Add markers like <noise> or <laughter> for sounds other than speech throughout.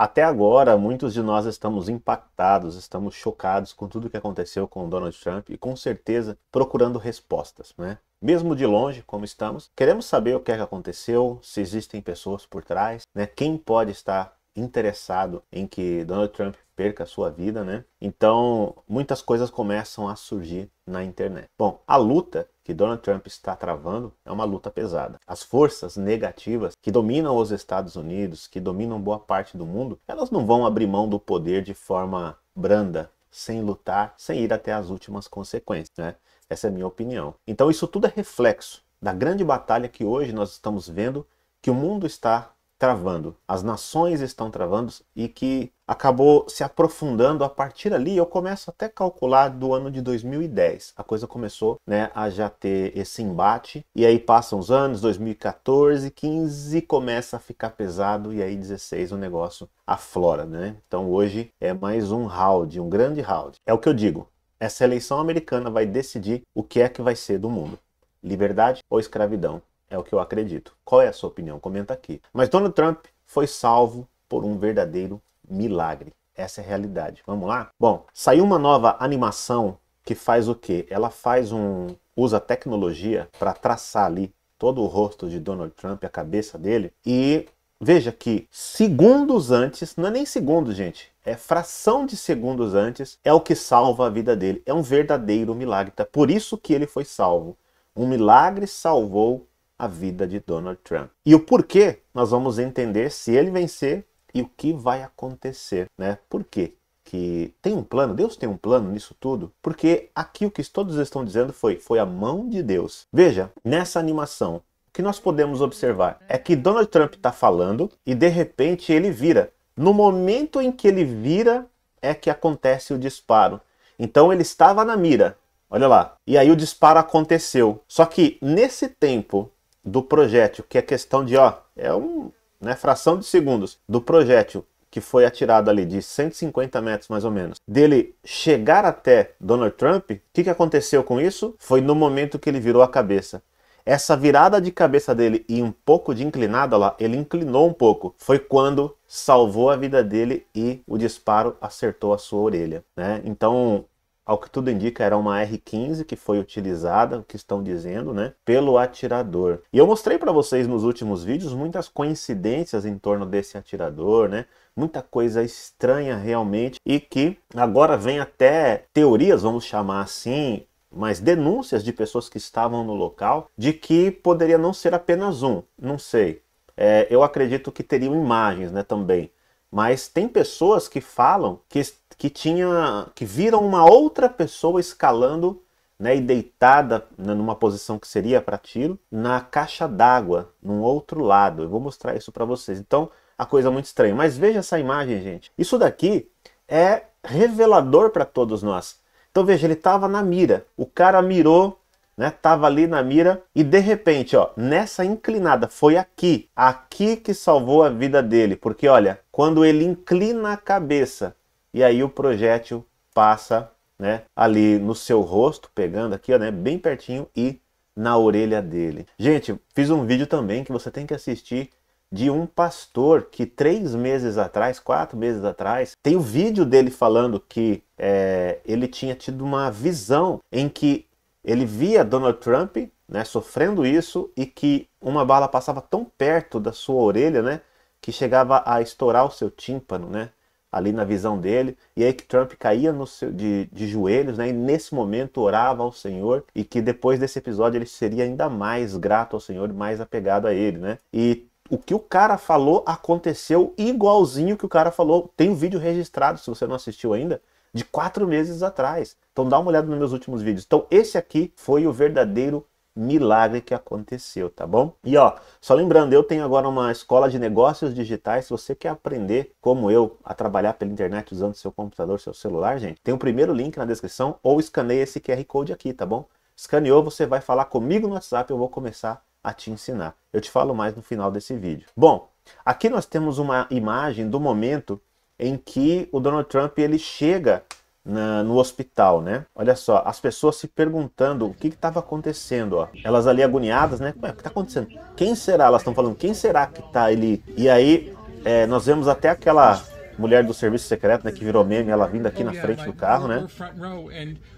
Até agora, muitos de nós estamos impactados, estamos chocados com tudo o que aconteceu com Donald Trump e com certeza procurando respostas, né? Mesmo de longe, como estamos, queremos saber o que, é que aconteceu, se existem pessoas por trás, né? Quem pode estar interessado em que Donald Trump perca a sua vida, né? Então, muitas coisas começam a surgir na internet. Bom, a luta que Donald Trump está travando é uma luta pesada. As forças negativas que dominam os Estados Unidos, que dominam boa parte do mundo, elas não vão abrir mão do poder de forma branda, sem lutar, sem ir até as últimas consequências, né? Essa é a minha opinião. Então isso tudo é reflexo da grande batalha que hoje nós estamos vendo que o mundo está travando, as nações estão travando e que acabou se aprofundando a partir ali. Eu começo até a calcular do ano de 2010. A coisa começou né, a já ter esse embate. E aí passam os anos, 2014, 15, começa a ficar pesado. E aí 16 o negócio aflora. Né? Então hoje é mais um round, um grande round. É o que eu digo. Essa eleição americana vai decidir o que é que vai ser do mundo. Liberdade ou escravidão? É o que eu acredito. Qual é a sua opinião? Comenta aqui. Mas Donald Trump foi salvo por um verdadeiro milagre. Essa é a realidade. Vamos lá? Bom, saiu uma nova animação que faz o quê? Ela faz um usa tecnologia para traçar ali todo o rosto de Donald Trump, a cabeça dele e veja que segundos antes, não é nem segundos, gente, é fração de segundos antes, é o que salva a vida dele. É um verdadeiro milagre. Tá? Por isso que ele foi salvo. Um milagre salvou a vida de Donald Trump. E o porquê nós vamos entender se ele vencer e o que vai acontecer, né? Por quê? Que tem um plano, Deus tem um plano nisso tudo, porque aqui o que todos estão dizendo foi, foi a mão de Deus. Veja, nessa animação, o que nós podemos observar é que Donald Trump está falando e de repente ele vira. No momento em que ele vira, é que acontece o disparo. Então ele estava na mira, olha lá. E aí o disparo aconteceu. Só que nesse tempo do projétil, que é questão de, ó, é um, né, fração de segundos do projétil que foi atirado ali de 150 metros mais ou menos, dele chegar até Donald Trump, o que, que aconteceu com isso? Foi no momento que ele virou a cabeça. Essa virada de cabeça dele e um pouco de inclinada lá, ele inclinou um pouco. Foi quando salvou a vida dele e o disparo acertou a sua orelha, né? Então, ao que tudo indica, era uma R-15 que foi utilizada, o que estão dizendo, né, pelo atirador. E eu mostrei para vocês nos últimos vídeos muitas coincidências em torno desse atirador, né? Muita coisa estranha realmente e que agora vem até teorias, vamos chamar assim, mas denúncias de pessoas que estavam no local de que poderia não ser apenas um, não sei. É, eu acredito que teriam imagens né, também mas tem pessoas que falam que, que tinha que viram uma outra pessoa escalando né, e deitada né, numa posição que seria para tiro na caixa d'água, num outro lado. Eu vou mostrar isso para vocês. Então, a coisa é muito estranha. Mas veja essa imagem, gente. Isso daqui é revelador para todos nós. Então veja, ele estava na mira. O cara mirou, né? Tava ali na mira e de repente, ó, nessa inclinada foi aqui, aqui que salvou a vida dele, porque olha, quando ele inclina a cabeça e aí o projétil passa né, ali no seu rosto, pegando aqui, ó, né, bem pertinho e na orelha dele. Gente, fiz um vídeo também que você tem que assistir de um pastor que três meses atrás, quatro meses atrás, tem o um vídeo dele falando que é, ele tinha tido uma visão em que ele via Donald Trump né, sofrendo isso e que uma bala passava tão perto da sua orelha, né? que chegava a estourar o seu tímpano, né? Ali na visão dele, e aí que Trump caía seu, de, de joelhos, né? E nesse momento orava ao Senhor, e que depois desse episódio ele seria ainda mais grato ao Senhor, mais apegado a ele, né? E o que o cara falou aconteceu igualzinho que o cara falou. Tem um vídeo registrado, se você não assistiu ainda, de quatro meses atrás. Então dá uma olhada nos meus últimos vídeos. Então esse aqui foi o verdadeiro milagre que aconteceu, tá bom? E ó, só lembrando, eu tenho agora uma escola de negócios digitais. Se você quer aprender como eu a trabalhar pela internet usando seu computador, seu celular, gente, tem o primeiro link na descrição ou escaneia esse QR Code aqui, tá bom? Escaneou, você vai falar comigo no WhatsApp, eu vou começar a te ensinar. Eu te falo mais no final desse vídeo. Bom, aqui nós temos uma imagem do momento em que o Donald Trump ele chega na, no hospital, né? Olha só, as pessoas se perguntando o que estava acontecendo, ó. Elas ali agoniadas, né? Ué, o que está acontecendo? Quem será? Elas estão falando, quem será que está ali? E aí, é, nós vemos até aquela mulher do serviço secreto, né, que virou meme, ela vindo aqui na frente do carro, né?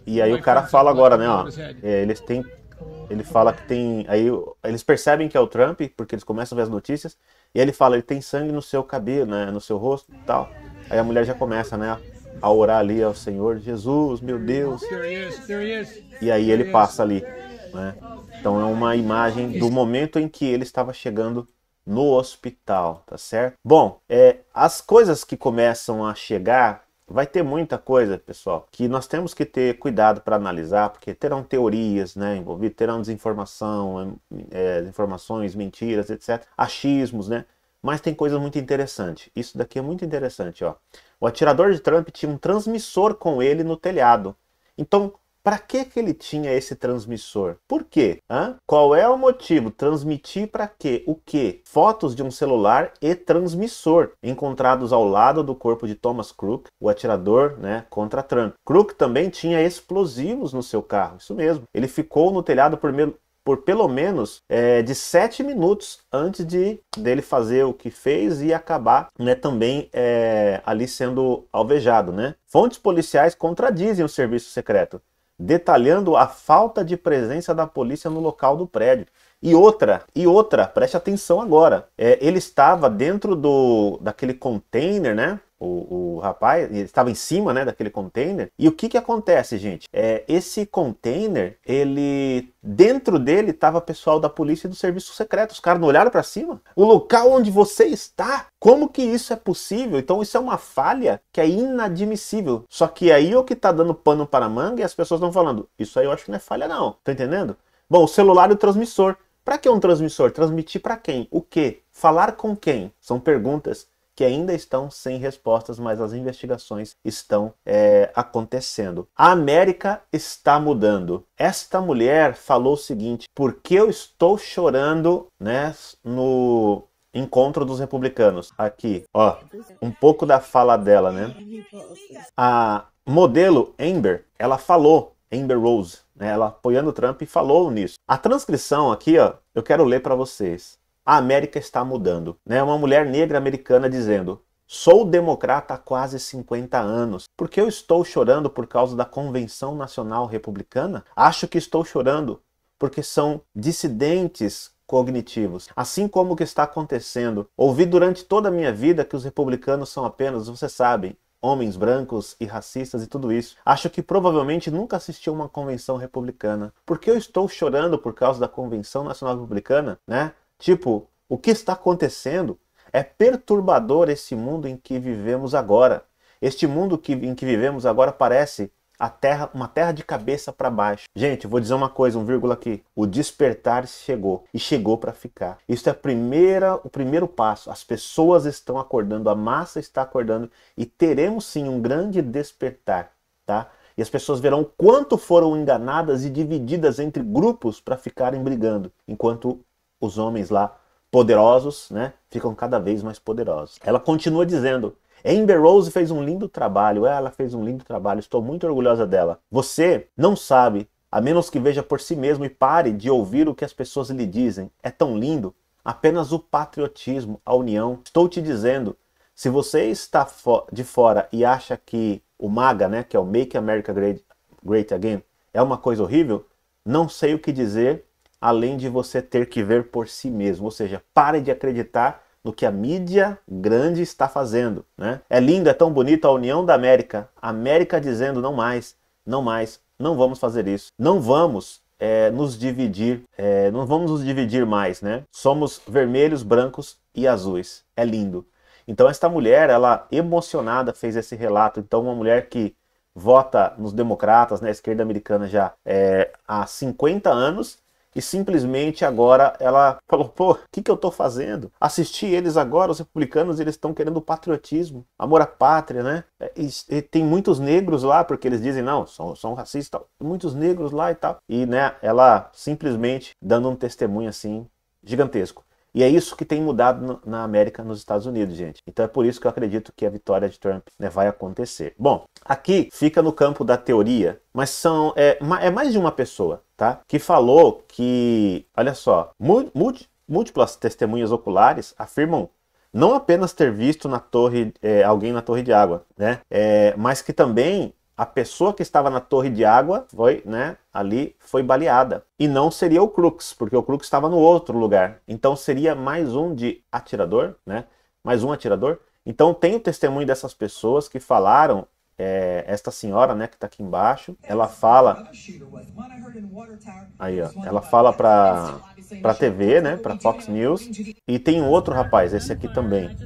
E aí o cara fala agora, né, ó, é, eles têm ele fala que tem. Aí eles percebem que é o Trump, porque eles começam a ver as notícias, e ele fala, ele tem sangue no seu cabelo, né? No seu rosto e tal. Aí a mulher já começa, né? a orar ali ao Senhor, Jesus, meu Deus. E aí ele passa ali. Né? Então é uma imagem do momento em que ele estava chegando no hospital, tá certo? Bom, é, as coisas que começam a chegar vai ter muita coisa, pessoal, que nós temos que ter cuidado para analisar, porque terão teorias, né, envolvidas, terão desinformação, é, é informações, mentiras, etc, achismos, né? Mas tem coisa muito interessante. Isso daqui é muito interessante, ó. O atirador de Trump tinha um transmissor com ele no telhado. Então, para que que ele tinha esse transmissor? Por quê? Hã? Qual é o motivo? Transmitir para quê? O quê? Fotos de um celular e transmissor encontrados ao lado do corpo de Thomas Crook, o atirador, né, contra Trump. Crook também tinha explosivos no seu carro, isso mesmo. Ele ficou no telhado por meio por pelo menos é, de 7 minutos antes de dele fazer o que fez e acabar né, também é, ali sendo alvejado. Né? Fontes policiais contradizem o serviço secreto, detalhando a falta de presença da polícia no local do prédio. E outra, e outra, preste atenção agora. É, ele estava dentro do daquele container, né? o, o rapaz, ele estava em cima né, daquele container. E o que, que acontece, gente? É, esse container, ele dentro dele estava pessoal da polícia e do serviço secreto. Os caras não olharam para cima. O local onde você está, como que isso é possível? Então isso é uma falha que é inadmissível. Só que aí é o que está dando pano para a manga e as pessoas estão falando, isso aí eu acho que não é falha não. Tá entendendo? Bom, o celular e o transmissor. Para que um transmissor? Transmitir para quem? O que? Falar com quem? São perguntas que ainda estão sem respostas, mas as investigações estão é, acontecendo. A América está mudando. Esta mulher falou o seguinte: por que eu estou chorando né, no, Encontro dos Republicanos. Aqui, ó, um pouco da fala dela, né? A modelo Amber, ela falou, Amber Rose, né? Ela apoiando o Trump e falou nisso. A transcrição aqui, ó, eu quero ler para vocês a América está mudando. Né? Uma mulher negra americana dizendo: Sou democrata há quase 50 anos. Por que eu estou chorando por causa da Convenção Nacional Republicana? Acho que estou chorando porque são dissidentes cognitivos. Assim como o que está acontecendo. Ouvi durante toda a minha vida que os republicanos são apenas, vocês sabem, homens brancos e racistas e tudo isso. Acho que provavelmente nunca assisti a uma convenção republicana. Por que eu estou chorando por causa da Convenção Nacional Republicana, né? Tipo, o que está acontecendo? É perturbador esse mundo em que vivemos agora. Este mundo que, em que vivemos agora parece a terra, uma terra de cabeça para baixo. Gente, vou dizer uma coisa, um vírgula aqui. O despertar chegou e chegou para ficar. Isso é primeira, o primeiro passo. As pessoas estão acordando, a massa está acordando e teremos sim um grande despertar, tá? E as pessoas verão quanto foram enganadas e divididas entre grupos para ficarem brigando, enquanto os homens lá poderosos, né, ficam cada vez mais poderosos. Ela continua dizendo: Amber Rose fez um lindo trabalho, ela fez um lindo trabalho, estou muito orgulhosa dela. Você não sabe, a menos que veja por si mesmo e pare de ouvir o que as pessoas lhe dizem. É tão lindo, apenas o patriotismo, a união. Estou te dizendo, se você está fo de fora e acha que o MAGA, né, que é o Make America Great, Great Again, é uma coisa horrível, não sei o que dizer além de você ter que ver por si mesmo. Ou seja, pare de acreditar no que a mídia grande está fazendo. Né? É linda, é tão bonita a união da América. A América dizendo não mais, não mais, não vamos fazer isso, não vamos é, nos dividir, é, não vamos nos dividir mais, né? Somos vermelhos, brancos e azuis. É lindo. Então esta mulher, ela emocionada fez esse relato. Então uma mulher que vota nos democratas, na né, esquerda americana já é, há 50 anos, e simplesmente agora ela <laughs> falou: pô, o que, que eu estou fazendo? Assisti eles agora, os republicanos, eles estão querendo patriotismo, amor à pátria, né? É, e, e, tem muitos negros lá, porque eles dizem: não, são, são racistas, muitos negros lá e tal. E, né, ela simplesmente dando um testemunho assim gigantesco. E é isso que tem mudado no, na América, nos Estados Unidos, gente. Então é por isso que eu acredito que a vitória de Trump né, vai acontecer. Bom, aqui fica no campo da teoria, mas são é, é mais de uma pessoa, tá? Que falou que, olha só, múltiplas testemunhas oculares afirmam não apenas ter visto na torre é, alguém na torre de água, né? É, mas que também a pessoa que estava na torre de água foi, né, ali foi baleada. E não seria o Crux, porque o Crux estava no outro lugar. Então seria mais um de atirador, né? Mais um atirador. Então tem o testemunho dessas pessoas que falaram é, esta senhora, né, que está aqui embaixo, ela fala, aí ó, ela fala para para TV, né, para Fox News, e tem outro rapaz, esse aqui também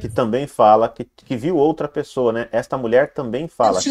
que também fala, que, que viu outra pessoa, né? Esta mulher também fala. Que...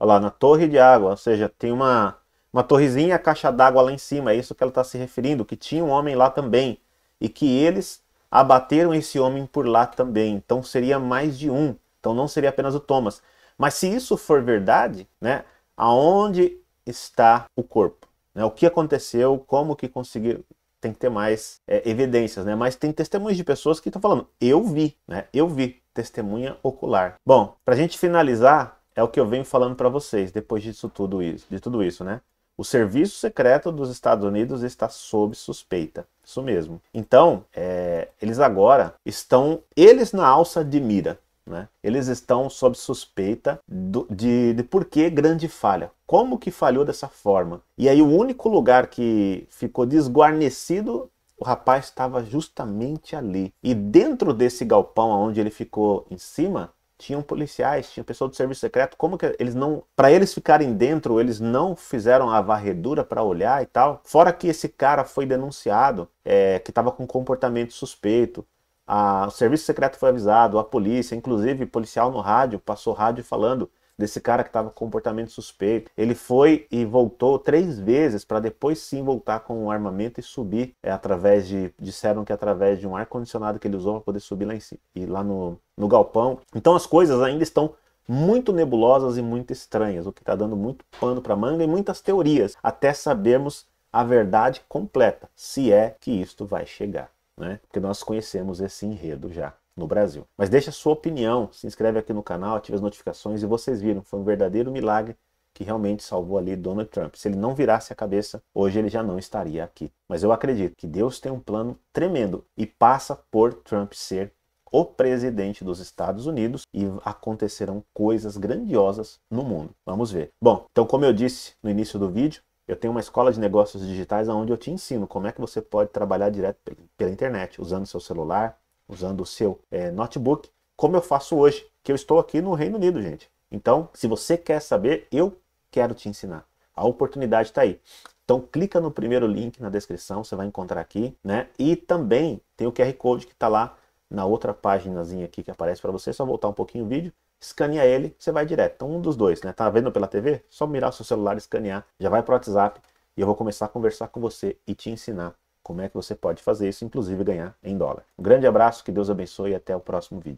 Olha lá, na torre de água, ou seja, tem uma, uma torrezinha, a caixa d'água lá em cima, é isso que ela está se referindo, que tinha um homem lá também, e que eles abateram esse homem por lá também. Então seria mais de um, então não seria apenas o Thomas. Mas se isso for verdade, né? Aonde está o corpo? Né? O que aconteceu? Como que conseguiu? tem que ter mais é, evidências, né? Mas tem testemunhos de pessoas que estão falando, eu vi, né? Eu vi, testemunha ocular. Bom, para a gente finalizar, é o que eu venho falando para vocês depois disso tudo isso, de tudo isso, né? O serviço secreto dos Estados Unidos está sob suspeita. Isso mesmo. Então, é, eles agora estão eles na alça de mira. Né? Eles estão sob suspeita do, de, de por que grande falha. Como que falhou dessa forma? E aí o único lugar que ficou desguarnecido o rapaz estava justamente ali. E dentro desse galpão onde ele ficou em cima, tinham policiais, tinha pessoal do serviço secreto. Como que eles não, para eles ficarem dentro, eles não fizeram a varredura para olhar e tal. Fora que esse cara foi denunciado, é, que estava com comportamento suspeito a, o serviço secreto foi avisado, a polícia, inclusive policial no rádio, passou rádio falando desse cara que estava com comportamento suspeito. Ele foi e voltou três vezes para depois sim voltar com um armamento e subir é, através de. Disseram que através de um ar-condicionado que ele usou para poder subir lá em cima e lá no, no galpão. Então as coisas ainda estão muito nebulosas e muito estranhas, o que está dando muito pano para manga e muitas teorias, até sabermos a verdade completa, se é que isto vai chegar né? Porque nós conhecemos esse enredo já no Brasil. Mas deixa a sua opinião, se inscreve aqui no canal, ative as notificações e vocês viram, foi um verdadeiro milagre que realmente salvou ali Donald Trump. Se ele não virasse a cabeça, hoje ele já não estaria aqui. Mas eu acredito que Deus tem um plano tremendo e passa por Trump ser o presidente dos Estados Unidos e acontecerão coisas grandiosas no mundo. Vamos ver. Bom, então como eu disse no início do vídeo, eu tenho uma escola de negócios digitais onde eu te ensino como é que você pode trabalhar direto pela internet, usando seu celular, usando o seu é, notebook, como eu faço hoje, que eu estou aqui no Reino Unido, gente. Então, se você quer saber, eu quero te ensinar. A oportunidade está aí. Então clica no primeiro link na descrição, você vai encontrar aqui, né? E também tem o QR Code que está lá na outra páginazinha aqui que aparece para você. É só voltar um pouquinho o vídeo escaneia ele, você vai direto. Então, um dos dois, né? Tá vendo pela TV? Só mirar o seu celular, escanear, já vai para o WhatsApp e eu vou começar a conversar com você e te ensinar como é que você pode fazer isso, inclusive ganhar em dólar. Um grande abraço, que Deus abençoe e até o próximo vídeo.